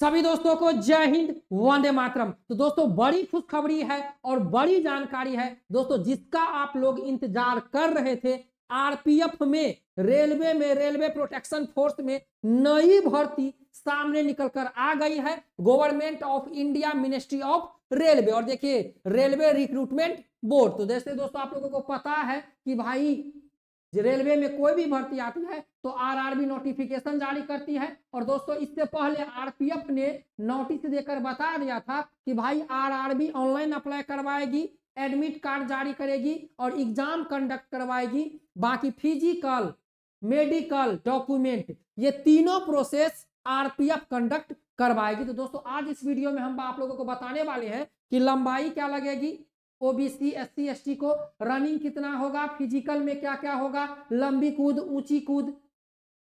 सभी दोस्तों को जय हिंद वंदे मातरम तो दोस्तों बड़ी खुशखबरी है और बड़ी जानकारी है दोस्तों जिसका आप लोग इंतजार कर रहे थे आरपीएफ में रेलवे में रेलवे प्रोटेक्शन फोर्स में नई भर्ती सामने निकलकर आ गई है government of India ministry of railway और देखिए रेलवे रिक्रूटमेंट बोर्ड तो जैसे दोस्तों आप लोगों को पता है कि भाई रेलवे में कोई भी भर्ती आती है तो आरआरबी नोटिफिकेशन जारी करती है और दोस्तों इससे पहले आरपीएफ ने नोटिस देकर बता दिया था कि भाई आरआरबी ऑनलाइन अप्लाई करवाएगी एडमिट कार्ड जारी करेगी और एग्जाम कंडक्ट करवाएगी बाकी फिजिकल मेडिकल डॉक्यूमेंट ये तीनों प्रोसेस आरपीएफ कंडक्ट करवाएगी तो दोस्तों आज इस वीडियो में हम आप लोगों को बताने वाले हैं कि लंबाई क्या लगेगी ओबीसी एससी एसटी को रनिंग कितना होगा फिजिकल में क्या क्या होगा लंबी कूद ऊंची कूद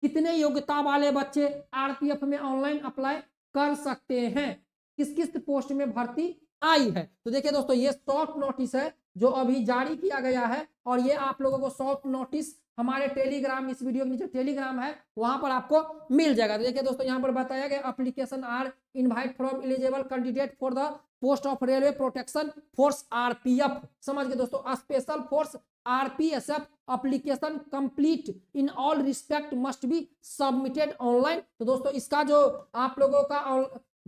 कितने योग्यता वाले बच्चे आरपीएफ में ऑनलाइन अप्लाई कर सकते हैं किस किस पोस्ट में भर्ती आई है तो देखिए दोस्तों ये शॉर्ट नोटिस है जो अभी जारी किया गया है और ये आप लोगों को शॉर्ट नोटिस हमारे टेलीग्राम इस वीडियो के नीचे टेलीग्राम है वहां पर आपको मिल जाएगा तो देखिए दोस्तों यहाँ पर बताया गया application are invite from eligible candidate for the post of railway protection force RPF समझ गए दोस्तों special force RPSF application complete in all respect must be submitted online तो दोस्तों इसका जो आप लोगों का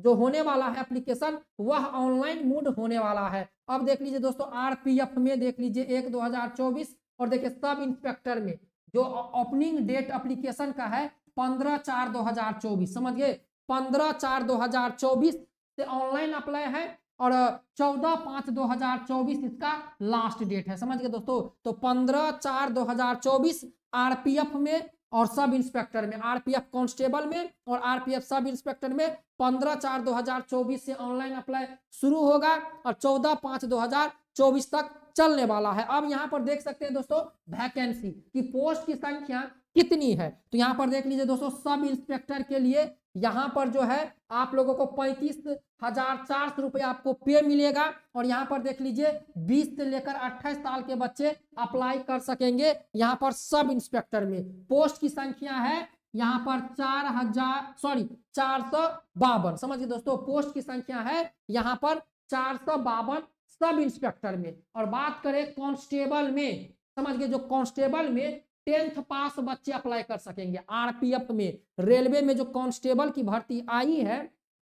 जो होने वाला है एप्लीकेशन वह ऑनलाइन मूड होने वाला है अब देख लीजिए दोस्तों आरपीएफ में देख लीजिए एक 2024 और देखिए सब इंस्पेक्टर में जो ओपनिंग डेट एप्लीकेशन का है पंद्रह चार दो हजार चौबीस समझिए पंद्रह चार दो हजार चौबीस से ऑनलाइन अप्लाई है और चौदह पाँच दो हजार चौबीस इसका लास्ट डेट है समझ गए दोस्तों तो पंद्रह चार दो हजार चौबीस आरपीएफ में और सब इंस्पेक्टर में आरपीएफ कांस्टेबल में और आरपीएफ सब इंस्पेक्टर में 15 चार 2024 से ऑनलाइन अप्लाई शुरू होगा और 14 पांच 2024 तक चलने वाला है अब यहां पर देख सकते हैं दोस्तों वैकेंसी की पोस्ट की संख्या कितनी है तो यहाँ पर देख लीजिए दोस्तों सब इंस्पेक्टर के लिए यहाँ पर जो है आप लोगों को पैंतीस हजार चार सौ रुपये आपको पे मिलेगा और यहाँ पर देख लीजिए बीस से लेकर अट्ठाईस साल के बच्चे अप्लाई कर सकेंगे यहाँ पर सब इंस्पेक्टर में पोस्ट की संख्या है यहाँ पर चार हजार सॉरी चार सौ बावन समझिए दोस्तों पोस्ट की संख्या है यहाँ पर चार सौ बावन सब इंस्पेक्टर में और बात करें कॉन्स्टेबल में समझ गए जो कॉन्स्टेबल में टेंथ पास बच्चे अप्लाई कर सकेंगे आरपीएफ में रेलवे में जो कांस्टेबल की भर्ती आई है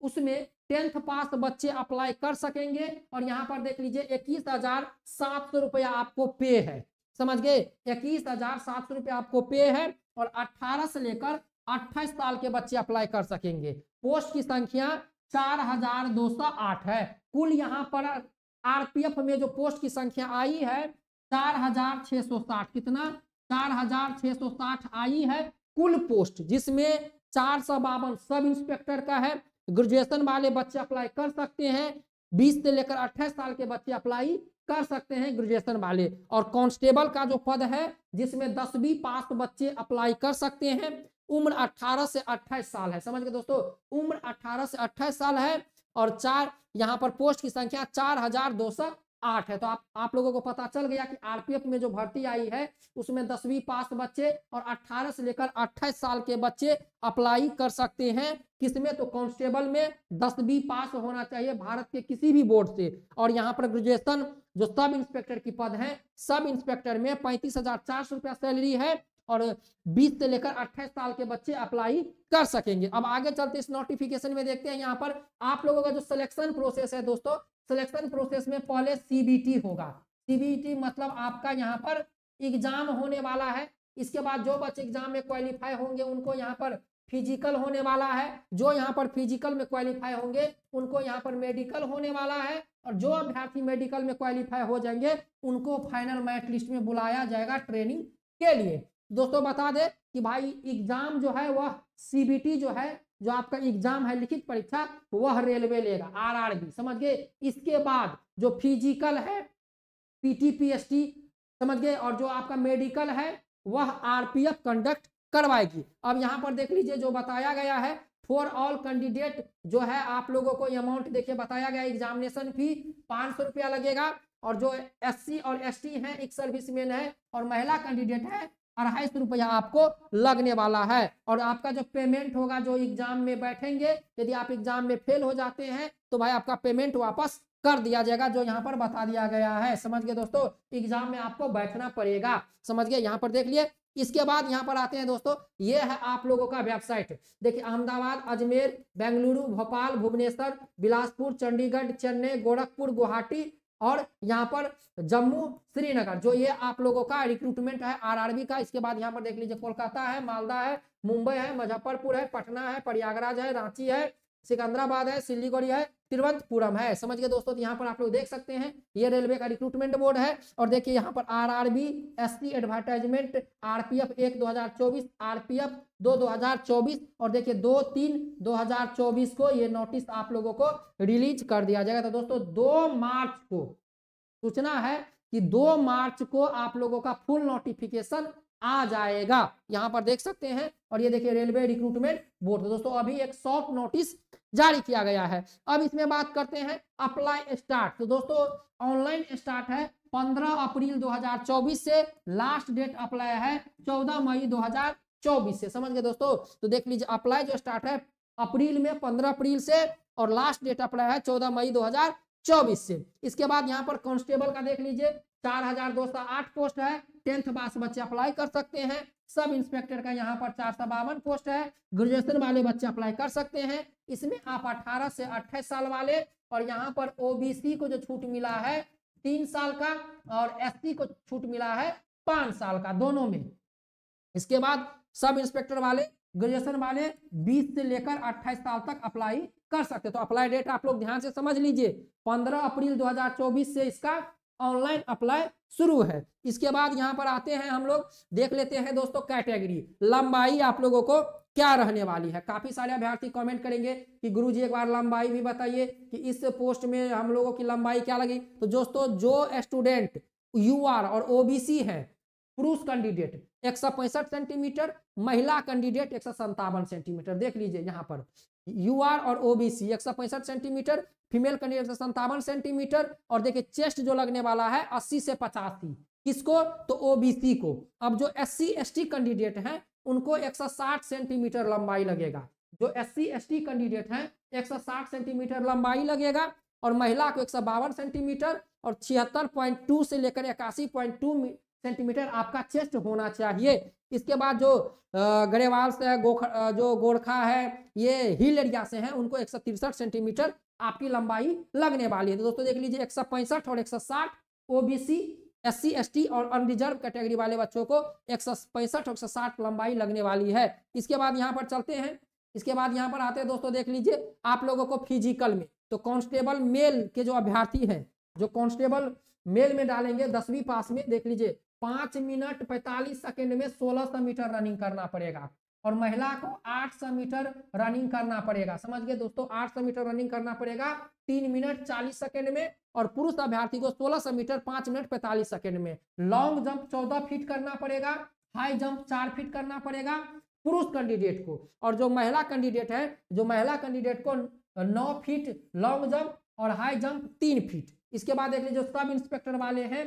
उसमें टेंथ पास बच्चे अप्लाई कर सकेंगे और यहाँ पर देख लीजिए इक्कीस हजार सात सौ रुपया आपको पे है समझ गए इक्कीस हजार सात सौ रुपया आपको पे है और अट्ठारह से लेकर अट्ठाईस साल के बच्चे अप्लाई कर सकेंगे पोस्ट की संख्या चार हजार दो सौ आठ है कुल यहाँ पर आरपीएफ में जो पोस्ट की संख्या आई है चार हजार छह सौ साठ कितना चार हजार छह सौ साठ आई है कुल पोस्ट जिसमें चार सौ बावन सब इंस्पेक्टर का है ग्रेजुएशन वाले बच्चे अप्लाई कर सकते हैं बीस से लेकर अट्ठाईस साल के बच्चे अप्लाई कर सकते हैं ग्रेजुएशन वाले और कांस्टेबल का जो पद है जिसमें दसवीं पास बच्चे अप्लाई कर सकते हैं उम्र 18 से 28 साल है समझ गए दोस्तों उम्र 18 से 28 साल है और चार यहाँ पर पोस्ट की संख्या चार हजार दो सौ आठ है तो आप आप लोगों को पता चल गया कि आरपीएफ में जो भर्ती आई है उसमें दसवीं पास बच्चे और 18 से लेकर 28 साल के बच्चे अप्लाई कर सकते हैं किसमें तो कांस्टेबल में दसवीं पास होना चाहिए भारत के किसी भी बोर्ड से और यहाँ पर ग्रेजुएशन जो सब इंस्पेक्टर की पद है सब इंस्पेक्टर में पैंतीस हजार चार सौ रुपया सैलरी है और 20 से लेकर 28 साल के बच्चे अप्लाई कर सकेंगे अब आगे चलते इस नोटिफिकेशन में देखते हैं यहाँ पर आप लोगों का जो सिलेक्शन प्रोसेस है दोस्तों सिलेक्शन प्रोसेस में पहले सीबीटी होगा सीबीटी मतलब आपका यहाँ पर एग्जाम होने वाला है इसके बाद जो बच्चे एग्जाम में क्वालिफाई होंगे उनको यहाँ पर फिजिकल होने वाला है जो यहाँ पर फिजिकल में क्वालिफाई होंगे उनको यहाँ पर मेडिकल होने वाला है और जो अभ्यर्थी मेडिकल में क्वालिफाई हो जाएंगे उनको फाइनल मैट लिस्ट में बुलाया जाएगा ट्रेनिंग के लिए दोस्तों बता दें कि भाई एग्जाम जो है वह सीबीटी जो है जो आपका एग्जाम है लिखित परीक्षा तो वह रेलवे लेगा आरआरबी समझ गए इसके बाद जो फिजिकल है पीटी समझ गए और जो आपका मेडिकल है वह आरपीएफ कंडक्ट करवाएगी अब यहाँ पर देख लीजिए जो बताया गया है फॉर ऑल कैंडिडेट जो है आप लोगों को अमाउंट देखिए बताया गया एग्जामिनेशन फी पाँच सौ रुपया लगेगा और जो एससी और एसटी हैं एक सर्विसमैन है और महिला कैंडिडेट है अढ़ाई सौ रुपया आपको लगने वाला है और आपका जो पेमेंट होगा जो एग्जाम में बैठेंगे यदि आप एग्जाम में फेल हो जाते हैं तो भाई आपका पेमेंट वापस कर दिया जाएगा जो यहाँ पर बता दिया गया है समझ गए दोस्तों एग्जाम में आपको बैठना पड़ेगा समझ गए यहाँ पर देख लिए इसके बाद यहाँ पर आते हैं दोस्तों ये है आप लोगों का वेबसाइट देखिए अहमदाबाद अजमेर बेंगलुरु भोपाल भुवनेश्वर बिलासपुर चंडीगढ़ चेन्नई गोरखपुर गुवाहाटी और यहाँ पर जम्मू श्रीनगर जो ये आप लोगों का रिक्रूटमेंट है आरआरबी का इसके बाद यहाँ पर देख लीजिए कोलकाता है मालदा है मुंबई है मुजफ्फरपुर है पटना है प्रयागराज है रांची है सिकंदराबाद है सिलीगुड़ी है तिरुवंतपुरम है समझ गए दोस्तों तो यहाँ पर आप लोग देख सकते हैं ये रेलवे का रिक्रूटमेंट बोर्ड है और देखिए यहाँ पर R R B S C advertisement R P F एक दो हजार चौबीस आर पी एफ दो दो हजार चौबीस और देखिए दो तीन दो हजार चौबीस को ये नोटिस आप लोगों को रिलीज कर दिया जाएगा तो दोस्तों दो मार्च को सूचना है कि दो मार्च को आप लोगों का फुल नोटिफिकेशन आ जाएगा यहाँ पर देख सकते हैं और ये देखिए रेलवे रिक्रूटमेंट बोर्ड तो दोस्तों अभी एक सॉफ्ट नोटिस जारी किया गया है अब इसमें बात करते हैं अप्लाई स्टार्ट तो दोस्तों ऑनलाइन स्टार्ट है 15 अप्रैल 2024 से लास्ट डेट अप्लाई है 14 मई 2024 से समझ गए दोस्तों तो देख लीजिए अप्लाई जो स्टार्ट है अप्रैल में 15 अप्रैल से और लास्ट डेट अप्लाई है 14 मई 2024 से इसके बाद यहाँ पर कांस्टेबल का देख लीजिए चार हजार दो सौ आठ पोस्ट है टेंथ पास बच्चे अप्लाई कर सकते हैं सब इंस्पेक्टर का यहाँ पर चार सौ बावन पोस्ट है ग्रेजुएशन वाले बच्चे अप्लाई कर सकते हैं इसमें आप 18 से 28 साल वाले और यहाँ पर ओबीसी को जो छूट मिला है तीन साल का और एससी को छूट मिला है पांच साल का दोनों में इसके बाद सब इंस्पेक्टर वाले ग्रेजुएशन वाले 20 से लेकर 28 साल तक अप्लाई कर सकते तो अप्लाई डेट आप लोग ध्यान से समझ लीजिए पंद्रह अप्रैल 2024 से इसका ऑनलाइन अप्लाई शुरू है इसके बाद यहाँ पर आते हैं हम लोग देख लेते हैं दोस्तों कैटेगरी लंबाई आप लोगों को क्या रहने वाली है काफी सारे अभ्यर्थी कमेंट करेंगे कि गुरु जी एक बार लंबाई भी बताइए कि इस पोस्ट में हम लोगों की लंबाई क्या लगी तो दोस्तों जो स्टूडेंट यूआर और ओबीसी हैं पुरुष कैंडिडेट एक सेंटीमीटर महिला कैंडिडेट एक सेंटीमीटर देख लीजिए यहाँ पर यू आर और ओबीसी एक सेंटीमीटर फीमेल कैंडिडेट एक सेंटीमीटर और देखिए चेस्ट जो लगने वाला है अस्सी से पचासी किसको तो ओबीसी को अब जो एस सी कैंडिडेट हैं उनको 160 सेंटीमीटर लंबाई लगेगा जो एस सी कैंडिडेट हैं 160 सेंटीमीटर लंबाई लगेगा और महिला को एक सेंटीमीटर और छिहत्तर से लेकर इक्यासी सेंटीमीटर आपका चेस्ट होना चाहिए इसके बाद जो गढ़ेवाल से गोख जो गोरखा है ये हिल एरिया से हैं उनको एक सेंटीमीटर आपकी लंबाई लगने वाली है तो दोस्तों देख लीजिए एक और एक OBC S C S T और अनरिजर्व कैटेगरी वाले बच्चों को एक सौ पैंसठ एक सौ साठ लंबाई लगने वाली है इसके बाद यहाँ पर चलते हैं इसके बाद यहाँ पर आते हैं दोस्तों देख लीजिए आप लोगों को फिजिकल में तो कांस्टेबल मेल के जो अभ्यर्थी हैं जो कांस्टेबल मेल में डालेंगे दसवीं पास में देख लीजिए पांच मिनट पैतालीस सेकेंड में सोलह सौ मीटर रनिंग करना पड़ेगा और महिला को आठ सौ मीटर रनिंग करना पड़ेगा समझ गए दोस्तों आठ सौ मीटर रनिंग करना पड़ेगा तीन मिनट चालीस सेकेंड में और पुरुष अभ्यर्थी को सोलह सौ मीटर पांच मिनट पैंतालीस सेकेंड में लॉन्ग जंप चौदह फीट करना पड़ेगा हाई जंप चार फीट करना पड़ेगा पुरुष कैंडिडेट को और जो महिला कैंडिडेट है जो महिला कैंडिडेट को नौ फीट लॉन्ग जंप और हाई जंप तीन फीट इसके बाद देख लीजिए सब इंस्पेक्टर वाले हैं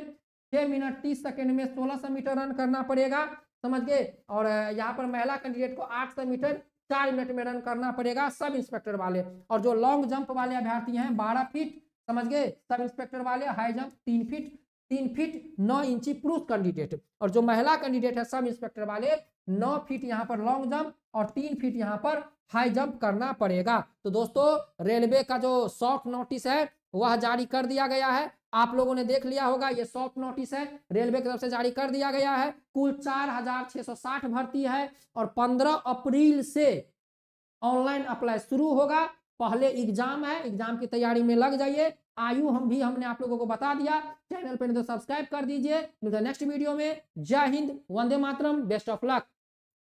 छह मिनट तीस सेकेंड में सोलह सौ मीटर रन करना पड़ेगा समझ गए और यहाँ पर महिला कैंडिडेट को आठ सौ मीटर चार मिनट में रन करना पड़ेगा सब इंस्पेक्टर वाले और जो लॉन्ग जंप वाले अभ्यर्थी हैं बारह फीट समझ गए सब इंस्पेक्टर वाले हाई जंप तीन फीट तीन फीट नौ इंची पुरुष कैंडिडेट और जो महिला कैंडिडेट है सब इंस्पेक्टर वाले नौ फीट यहाँ पर लॉन्ग जंप और तीन फीट यहाँ पर हाई जंप करना पड़ेगा तो दोस्तों रेलवे का जो शॉर्ट नोटिस है वह जारी कर दिया गया है आप लोगों ने देख लिया होगा ये सॉफ्ट नोटिस है रेलवे की तरफ से जारी कर दिया गया है कुल चार हजार छह सौ साठ भर्ती है और पंद्रह अप्रैल से ऑनलाइन अप्लाई शुरू होगा पहले एग्जाम है एग्जाम की तैयारी में लग जाइए आयु हम भी हमने आप लोगों को बता दिया चैनल पर तो सब्सक्राइब कर दीजिए नेक्स्ट वीडियो में जय हिंद वंदे मातरम बेस्ट ऑफ लक